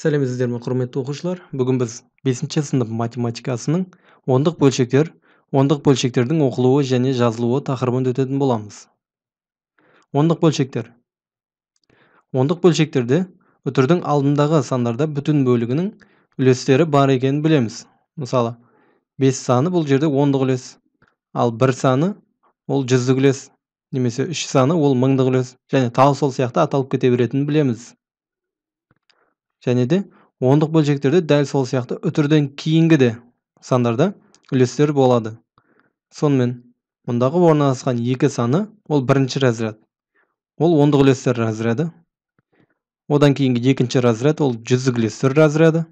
сәлеметсіздер ме құрметті оқушылар бүгін біз 5 сынып математикасының ондық бөлшектер ондық бөлшектердің оқылуы және жазылуы тақырыбын өтетін боламыз ондық бөлшектер ондық бөлшектерде үтірдің алдындағы сандарда бүтін бөлігінің үлестері бар екенін білеміз мысалы 5 саны бұл жерде ондық үлес ал бір саны ол жүздік үлес немесе үш саны ол мыңдық үлес және тағы сол сияқты аталып кете беретінін білеміз және де ондық бөлшектерде дәл сол сияқты үтірден кейінгі де сандарда үлестер болады сонымен мұндағы орналасқан екі саны ол бірінші разряд ол ондық үлестер разряды одан кейінгі екінші разряд ол жүздік үлестер разряды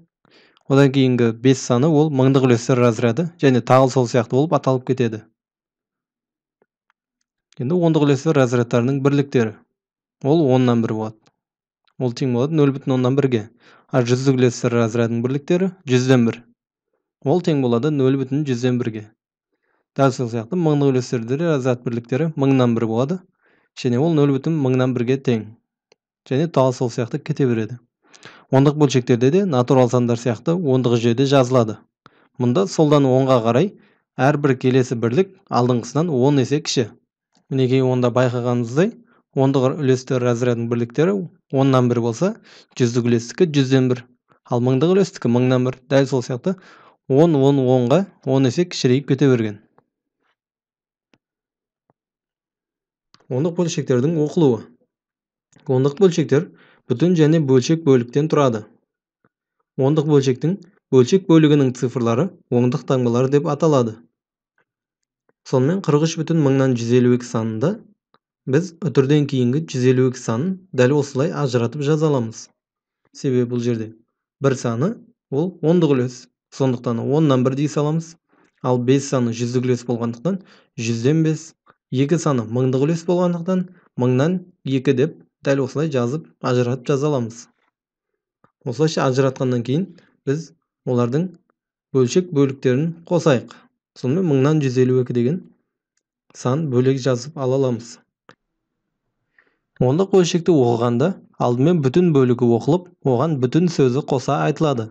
одан кейінгі бес саны ол мыңдық үлестер разряды және тағы сол сияқты болып аталып кетеді енді ондық үлестер разрядтарының бірліктері ол оннан бір болады ол тең болады нөл бүтін оннан бірге ал жүздік үлестер разрядының бірліктері жүзден бір ол тең болады нөл бүтін жүзден бірге дәл сол сияқты мыңдық үлестерде разряд бірліктері мыңнан бір болады және ол нөл бүтін мыңнан бірге тең және тағы сол сияқты кете береді ондық бөлшектерде де натурал сандар сияқты ондық жүйеде жазылады мұнда солдан оңға қарай әрбір келесі бірлік алдыңғысынан он есе кіші мінекей онда байқағанымыздай ондық үлестер разрядының бірліктері оннан бір болса жүздік үлестікі жүзден бір ал мыңдық үлестікі мыңнан бір дәл сол сияқты он он онға он есе кішірейіп кете берген ондық бөлшектердің оқылуы ондық бөлшектер бүтін және бөлшек бөліктен тұрады ондық бөлшектің бөлшек бөлігінің цифрлары ондық таңбалар деп аталады сонымен 43 бүтін мыңнан 152 санында біз үтірден кейінгі 152 санын дәл осылай ажыратып жаза аламыз. Себебі бұл жерде бір саны ол 10-дық үлес. Сондықтан 10-нан 1 дей саламыз. Ал 5 саны 100-дік болғандықтан 100-ден 5, 2 саны 1000-дік болғандықтан 1000-нан 2 деп дәл осылай жазып ажыратып жаза аламыз. Осылайша ажыратқаннан кейін біз олардың бөлшек бөліктерін қосайық. Сонымен 1000-нан 152 деген сан бөлек жазып ала аламыз ондық бөлшекті оқығанда алдымен бүтін бөлігі оқылып оған бүтін сөзі қоса айтылады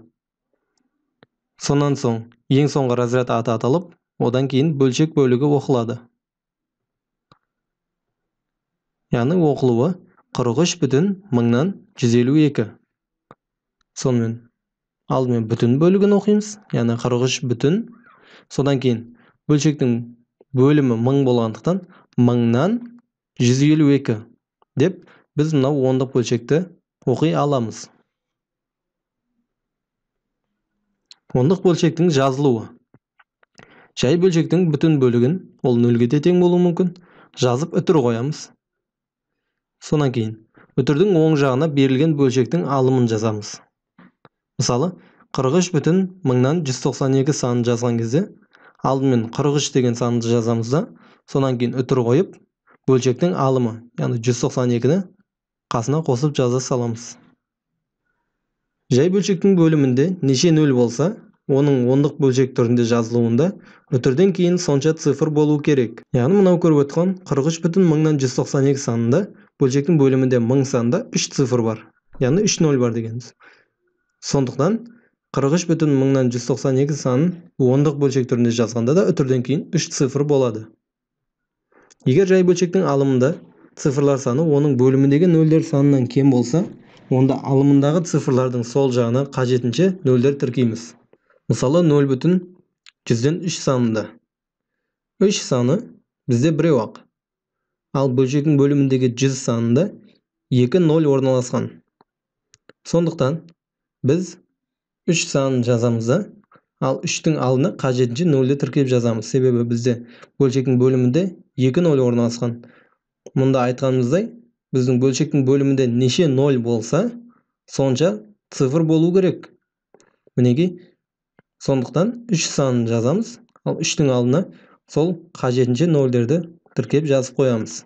сонан соң ең соңғы разряд аты аталып одан кейін бөлшек бөлігі оқылады яғни оқылуы 43 бүтін мыңнан 152 сонымен алдымен бүтін бөлігін оқимыз яғни 43 бүтін содан кейін бөлшектің бөлімі мың болғандықтан мыңнан жүз деп біз мынау ондық бөлшекті оқи аламыз ондық бөлшектің жазылуы жай бөлшектің бүтін бөлігін ол нөлге де тең болуы мүмкін жазып үтір қоямыз сонан кейін үтірдің оң жағына берілген бөлшектің алымын жазамыз мысалы 43 бүтін мыңнан 192 санын жазған кезде алдымен 43 деген санды жазамыз да сонан кейін үтір қойып бөлшектің алымы яғни 192-ні қасына қосып жаза саламыз жай бөлшектің бөлімінде неше нөл болса оның ондық бөлшек түрінде жазылуында үтірден кейін сонша цифр болу керек яғни мынау көріп қырық үш бүтін мыңнан екі санында бөлшектің бөлімінде мың санда үш цифр бар яғни үш нөл бар дегеніміз сондықтан үш бүтін мыңнан екі санын ондық бөлшек түрінде жазғанда да үтірден кейін үш цифр болады Егер жай бөлшектің алымында цифрлар саны оның бөліміндегі нөлдер санынан кем болса, онда алымындағы цифрлардың сол жағына қажетінше нөлдер тіркейміз. Мысалы 0 бүтін 100-ден 3 санында. 3 саны бізде біреу ақ. Ал бөлшектің бөліміндегі 100 санында 2-0 орналасқан. Сондықтан біз 3 санын жазамызда ал 3-тің алдына қажетінше 0-ді тіркеп жазамыз себебі бізде бөлшектің бөлімінде 2 0 орналасқан мұнда айтқанымыздай біздің бөлшектің бөлімінде неше 0 болса сонша цифр болу керек мінекей сондықтан 3 санын жазамыз ал 3-тің алдына сол қажетінше 0-дерді тіркеп жазып қоямыз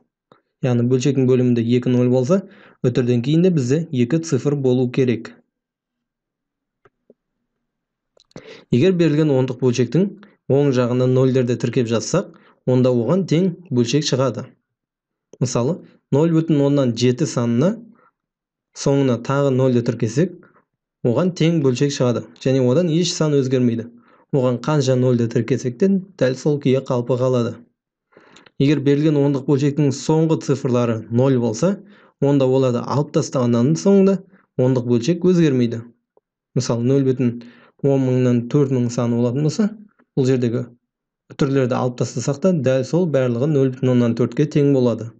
яғни бөлшектің бөлімінде 2 0 болса өтерден кейінде де 2 цифр болуы керек егер берілген ондық бөлшектің оң жағына нөлдерді тіркеп жазсақ онда оған тең бөлшек шығады мысалы 0,7 санына соңына тағы нөлді тіркесек оған тең бөлшек шығады және одан еш сан өзгермейді оған қанша нөлді тіркесек те дәл сол күйі қалпы қалады егер берілген ондық бөлшектің соңғы цифрлары 0 болса онда оларды алып тастағаннан соңында ондық бөлшек өзгермейді мысалы 0, он мыңнан төрт мың саны болатын болса бұл жердегі түрлерді алып тастасақ та дәл сол барлығы нөл бүтін оннан төртке тең болады